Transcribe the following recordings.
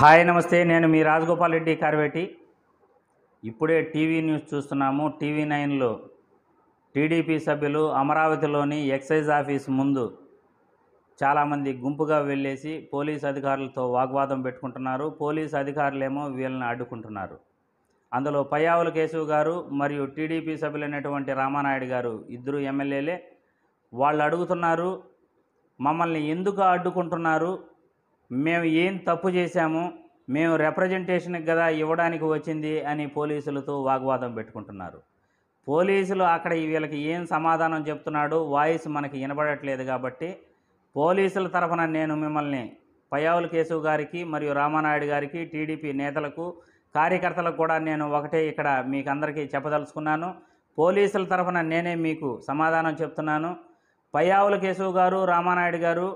hi నమస్తే నేను మీ రాజగోపాల్ రెడ్డి కార్వేటి ఇప్పుడే టీవీ న్యూస్ చూస్తున్నాము టీవీ నైన్లో టీడీపీ సభ్యులు అమరావతిలోని ఎక్సైజ్ ఆఫీస్ ముందు చాలామంది గుంపుగా వెళ్ళేసి పోలీస్ అధికారులతో వాగ్వాదం పెట్టుకుంటున్నారు పోలీస్ అధికారులేమో వీళ్ళని అడ్డుకుంటున్నారు అందులో పయ్యావుల కేశవ్ గారు మరియు టీడీపీ సభ్యులైనటువంటి రామానాయుడు గారు ఇద్దరు ఎమ్మెల్యేలే వాళ్ళు అడుగుతున్నారు మమ్మల్ని ఎందుకు అడ్డుకుంటున్నారు మేము ఏం తప్పు చేశాము మేము రిప్రజెంటేషన్కి కదా ఇవ్వడానికి వచ్చింది అని పోలీసులతో వాగ్వాదం పెట్టుకుంటున్నారు పోలీసులు అక్కడ వీళ్ళకి ఏం సమాధానం చెప్తున్నాడు వాయిస్ మనకి వినబడట్లేదు కాబట్టి పోలీసుల తరఫున నేను మిమ్మల్ని పయావుల కేసు గారికి మరియు రామానాయుడు గారికి టీడీపీ నేతలకు కార్యకర్తలకు కూడా నేను ఒకటే ఇక్కడ మీకు అందరికీ చెప్పదలుచుకున్నాను పోలీసుల తరఫున నేనే మీకు సమాధానం చెప్తున్నాను పయావుల కేశవ్ గారు రామానాయుడు గారు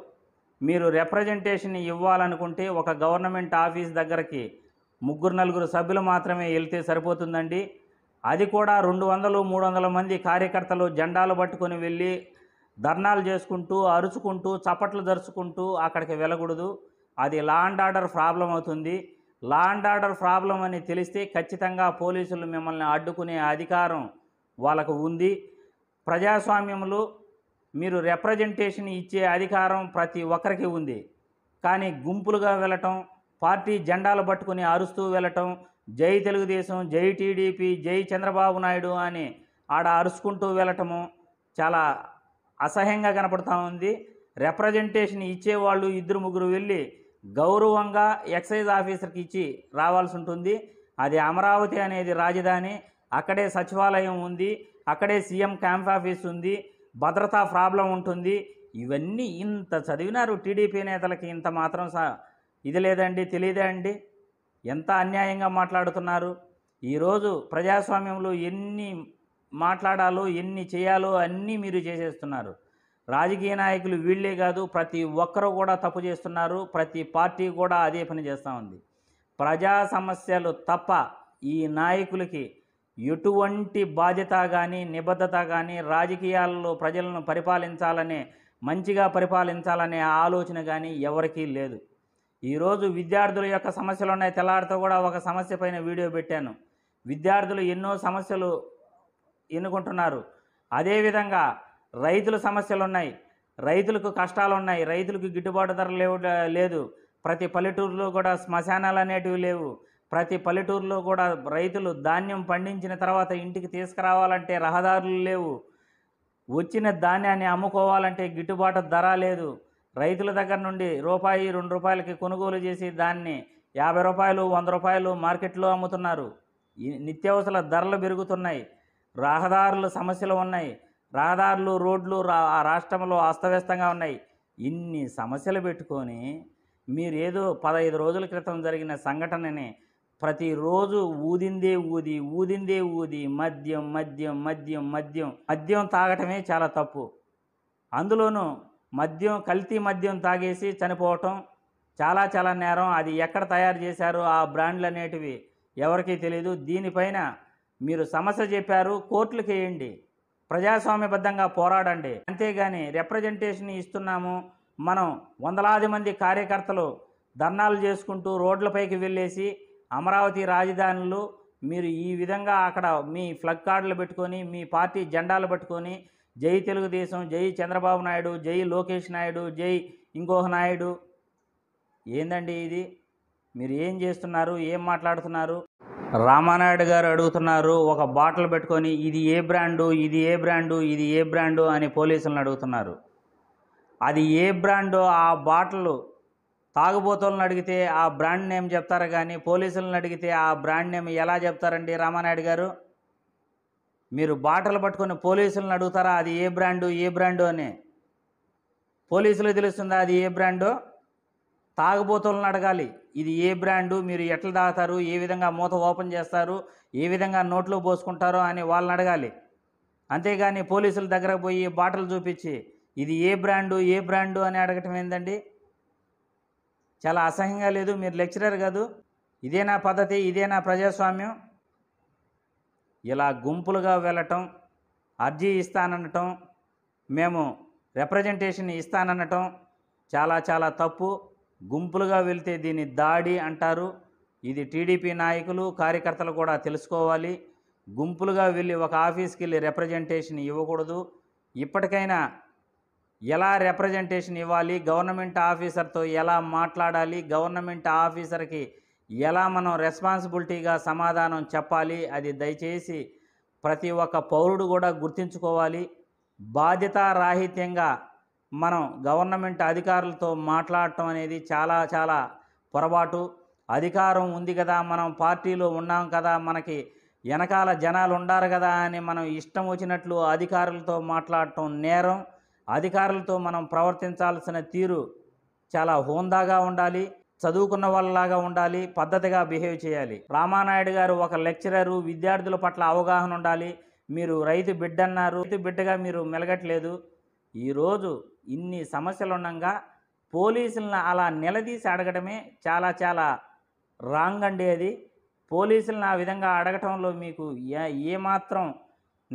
మీరు రిప్రజెంటేషన్ ఇవ్వాలనుకుంటే ఒక గవర్నమెంట్ ఆఫీస్ దగ్గరికి ముగ్గురు నలుగురు సభ్యులు మాత్రమే వెళ్తే సరిపోతుందండి అది కూడా రెండు వందలు మూడు వందల మంది కార్యకర్తలు జెండాలు పట్టుకొని వెళ్ళి ధర్నాలు చేసుకుంటూ అరుచుకుంటూ చప్పట్లు దరుచుకుంటూ అక్కడికి వెళ్ళకూడదు అది లా అండ్ ఆర్డర్ ప్రాబ్లం అవుతుంది లా అండ్ ఆర్డర్ ప్రాబ్లం అని తెలిస్తే ఖచ్చితంగా పోలీసులు మిమ్మల్ని అడ్డుకునే అధికారం వాళ్ళకు ఉంది ప్రజాస్వామ్యంలో మీరు రిప్రజెంటేషన్ ఇచ్చే అధికారం ప్రతి ఒక్కరికి ఉంది కానీ గుంపులుగా వెళ్ళటం పార్టీ జెండాలు పట్టుకుని అరుస్తూ వెళ్ళటం జై తెలుగుదేశం జై టీడీపీ జై చంద్రబాబు నాయుడు అని ఆడ అరుచుకుంటూ వెళ్ళటము చాలా అసహ్యంగా కనపడతా ఉంది రిప్రజెంటేషన్ ఇచ్చేవాళ్ళు ఇద్దరు ముగ్గురు వెళ్ళి గౌరవంగా ఎక్సైజ్ ఆఫీసర్కి ఇచ్చి రావాల్సి ఉంటుంది అది అమరావతి అనేది రాజధాని అక్కడే సచివాలయం ఉంది అక్కడే సీఎం క్యాంప్ ఆఫీస్ ఉంది భద్రతా ప్రాబ్లం ఉంటుంది ఇవన్నీ ఇంత చదివినారు టీడీపీ నేతలకి ఇంత మాత్రం ఇది లేదండి తెలియదే అండి ఎంత అన్యాయంగా మాట్లాడుతున్నారు ఈరోజు ప్రజాస్వామ్యంలో ఎన్ని మాట్లాడాలో ఎన్ని చేయాలో అన్నీ మీరు చేసేస్తున్నారు రాజకీయ నాయకులు వీళ్ళే కాదు ప్రతి ఒక్కరు కూడా తప్పు చేస్తున్నారు ప్రతి పార్టీ కూడా అదే పని చేస్తూ ఉంది ప్రజా సమస్యలు తప్ప ఈ నాయకులకి ఎటువంటి బాధ్యత కానీ నిబద్ధత కానీ రాజకీయాల్లో ప్రజలను పరిపాలించాలనే మంచిగా పరిపాలించాలనే ఆలోచన కానీ ఎవరికీ లేదు ఈరోజు విద్యార్థుల యొక్క సమస్యలు ఉన్నాయి తెల్లారితో కూడా ఒక సమస్య పైన వీడియో పెట్టాను విద్యార్థులు ఎన్నో సమస్యలు ఎన్నుకుంటున్నారు అదేవిధంగా రైతుల సమస్యలు ఉన్నాయి రైతులకు కష్టాలు ఉన్నాయి రైతులకు గిట్టుబాటు ధర లేవు లేదు ప్రతి పల్లెటూరులో కూడా శ్మశానాలు అనేటివి లేవు ప్రతి పల్లెటూరులో కూడా రైతులు ధాన్యం పండించిన తర్వాత ఇంటికి తీసుకురావాలంటే రహదారులు లేవు వచ్చిన ధాన్యాన్ని అమ్ముకోవాలంటే గిట్టుబాటు ధర లేదు రైతుల దగ్గర నుండి రూపాయి రెండు రూపాయలకి కొనుగోలు చేసి దాన్ని యాభై రూపాయలు వంద రూపాయలు మార్కెట్లో అమ్ముతున్నారు నిత్యావసర ధరలు పెరుగుతున్నాయి రహదారులు సమస్యలు ఉన్నాయి రహదారులు రోడ్లు రా రాష్ట్రంలో అస్తవ్యస్తంగా ఉన్నాయి ఇన్ని సమస్యలు పెట్టుకొని మీరు ఏదో పదహైదు రోజుల క్రితం జరిగిన సంఘటనని ప్రతిరోజు ఊదిందే ఊది ఊదిందే ఊది మద్యం మద్యం మద్యం మద్యం మద్యం తాగటమే చాలా తప్పు అందులోనూ మద్యం కల్తీ మద్యం తాగేసి చనిపోవటం చాలా చాలా నేరం అది ఎక్కడ తయారు చేశారు ఆ బ్రాండ్లు అనేటివి ఎవరికీ తెలియదు దీనిపైన మీరు సమస్య చెప్పారు కోర్టులకు వేయండి ప్రజాస్వామ్యబద్ధంగా పోరాడండి అంతేగాని రిప్రజెంటేషన్ ఇస్తున్నాము మనం వందలాది మంది కార్యకర్తలు ధర్నాలు చేసుకుంటూ రోడ్లపైకి వెళ్ళేసి అమరావతి రాజధానులు మీరు ఈ విధంగా అక్కడ మీ ఫ్లగ్ కార్డులు పెట్టుకొని మీ పార్టీ జెండాలు పట్టుకొని జై తెలుగుదేశం జై చంద్రబాబు నాయుడు జై లోకేష్ నాయుడు జై ఇంకోహ నాయుడు ఏందండి ఇది మీరు ఏం చేస్తున్నారు ఏం మాట్లాడుతున్నారు రామానాయుడు గారు అడుగుతున్నారు ఒక బాటిల్ పెట్టుకొని ఇది ఏ బ్రాండు ఇది ఏ బ్రాండు ఇది ఏ బ్రాండు అని పోలీసులను అడుగుతున్నారు అది ఏ బ్రాండో ఆ బాటిల్ తాగుబోతులను అడిగితే ఆ బ్రాండ్ నేమ్ చెప్తారా కానీ పోలీసులను అడిగితే ఆ బ్రాండ్ నేమ్ ఎలా చెప్తారండి రామానాయుడు గారు మీరు బాటలు పట్టుకొని పోలీసులను అడుగుతారా అది ఏ బ్రాండు ఏ బ్రాండు అని పోలీసులు తెలుస్తుందా అది ఏ బ్రాండు తాగుబోతులను అడగాలి ఇది ఏ బ్రాండు మీరు ఎట్లా తాగుతారు ఏ విధంగా మూత ఓపెన్ చేస్తారు ఏ విధంగా నోట్లో పోసుకుంటారో అని వాళ్ళని అడగాలి అంతేగాని పోలీసుల దగ్గర పోయి బాటలు చూపించి ఇది ఏ బ్రాండు ఏ బ్రాండు అని అడగటం ఏంటండి చాలా అసహ్యంగా లేదు మీరు లెక్చరర్ కాదు ఇదే నా పద్ధతి ఇదేనా ప్రజాస్వామ్యం ఇలా గుంపులుగా వెళ్ళటం అర్జీ ఇస్తాననటం మేము రిప్రజెంటేషన్ ఇస్తాననటం చాలా చాలా తప్పు గుంపులుగా వెళ్తే దీన్ని దాడి అంటారు ఇది టీడీపీ నాయకులు కార్యకర్తలు కూడా తెలుసుకోవాలి గుంపులుగా వెళ్ళి ఒక ఆఫీస్కి వెళ్ళి రిప్రజెంటేషన్ ఇవ్వకూడదు ఇప్పటికైనా ఎలా రిప్రజెంటేషన్ ఇవ్వాలి గవర్నమెంట్ ఆఫీసర్తో ఎలా మాట్లాడాలి గవర్నమెంట్ ఆఫీసర్కి ఎలా మనం రెస్పాన్సిబిలిటీగా సమాధానం చెప్పాలి అది దయచేసి ప్రతి ఒక్క పౌరుడు కూడా బాధ్యత బాధ్యతారాహిత్యంగా మనం గవర్నమెంట్ అధికారులతో మాట్లాడటం అనేది చాలా చాలా పొరపాటు అధికారం ఉంది కదా మనం పార్టీలో ఉన్నాం కదా మనకి వెనకాల జనాలు ఉండారు కదా అని మనం ఇష్టం వచ్చినట్లు అధికారులతో మాట్లాడటం నేరం అధికారులతో మనం ప్రవర్తించాల్సిన తీరు చాలా హోందాగా ఉండాలి చదువుకున్న వాళ్ళలాగా ఉండాలి పద్ధతిగా బిహేవ్ చేయాలి రామానాయుడు గారు ఒక లెక్చరరు విద్యార్థుల పట్ల అవగాహన ఉండాలి మీరు రైతు బిడ్డ అన్నారు రైతు బిడ్డగా మీరు మెలగట్లేదు ఈరోజు ఇన్ని సమస్యలు ఉండగా పోలీసులను అలా నిలదీసి అడగడమే చాలా చాలా రాంగ్ అండి అది పోలీసులను ఆ విధంగా అడగటంలో మీకు ఏ ఏమాత్రం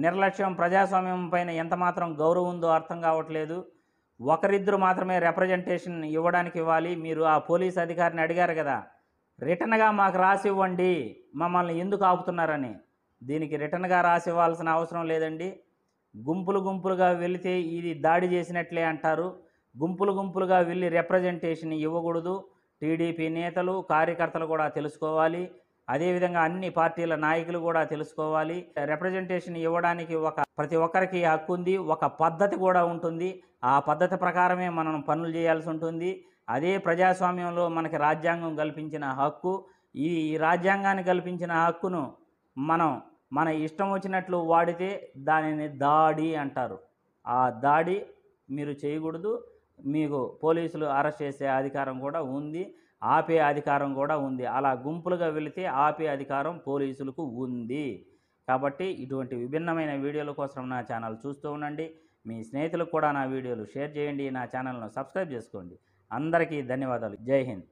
నిర్లక్ష్యం ప్రజాస్వామ్యం పైన ఎంతమాత్రం గౌరవం ఉందో అర్థం కావట్లేదు ఒకరిద్దరు మాత్రమే రిప్రజెంటేషన్ ఇవ్వడానికి ఇవ్వాలి మీరు ఆ పోలీస్ అధికారిని అడిగారు కదా రిటర్న్గా మాకు రాసి ఇవ్వండి మమ్మల్ని ఎందుకు ఆపుతున్నారని దీనికి రిటర్న్గా రాసి ఇవ్వాల్సిన అవసరం లేదండి గుంపులు గుంపులుగా వెళితే ఇది దాడి చేసినట్లే అంటారు గుంపులు గుంపులుగా వెళ్ళి రిప్రజెంటేషన్ ఇవ్వకూడదు టీడీపీ నేతలు కార్యకర్తలు కూడా తెలుసుకోవాలి అదేవిధంగా అన్ని పార్టీల నాయకులు కూడా తెలుసుకోవాలి రిప్రజెంటేషన్ ఇవ్వడానికి ఒక ప్రతి ఒక్కరికి హక్కు ఉంది ఒక పద్ధతి కూడా ఉంటుంది ఆ పద్ధతి ప్రకారమే మనం పనులు చేయాల్సి ఉంటుంది అదే ప్రజాస్వామ్యంలో మనకి రాజ్యాంగం కల్పించిన హక్కు ఈ రాజ్యాంగాన్ని కల్పించిన హక్కును మనం మన ఇష్టం వచ్చినట్లు వాడితే దానిని దాడి అంటారు ఆ దాడి మీరు చేయకూడదు మీకు పోలీసులు అరెస్ట్ చేసే అధికారం కూడా ఉంది ఆపే అధికారం కూడా ఉంది అలా గుంపులుగా వెళితే ఆపే అధికారం పోలీసులకు ఉంది కాబట్టి ఇటువంటి విభిన్నమైన వీడియోల కోసం నా ఛానల్ చూస్తూ ఉండండి మీ స్నేహితులకు కూడా నా వీడియోలు షేర్ చేయండి నా ఛానల్ను సబ్స్క్రైబ్ చేసుకోండి అందరికీ ధన్యవాదాలు జై హింద్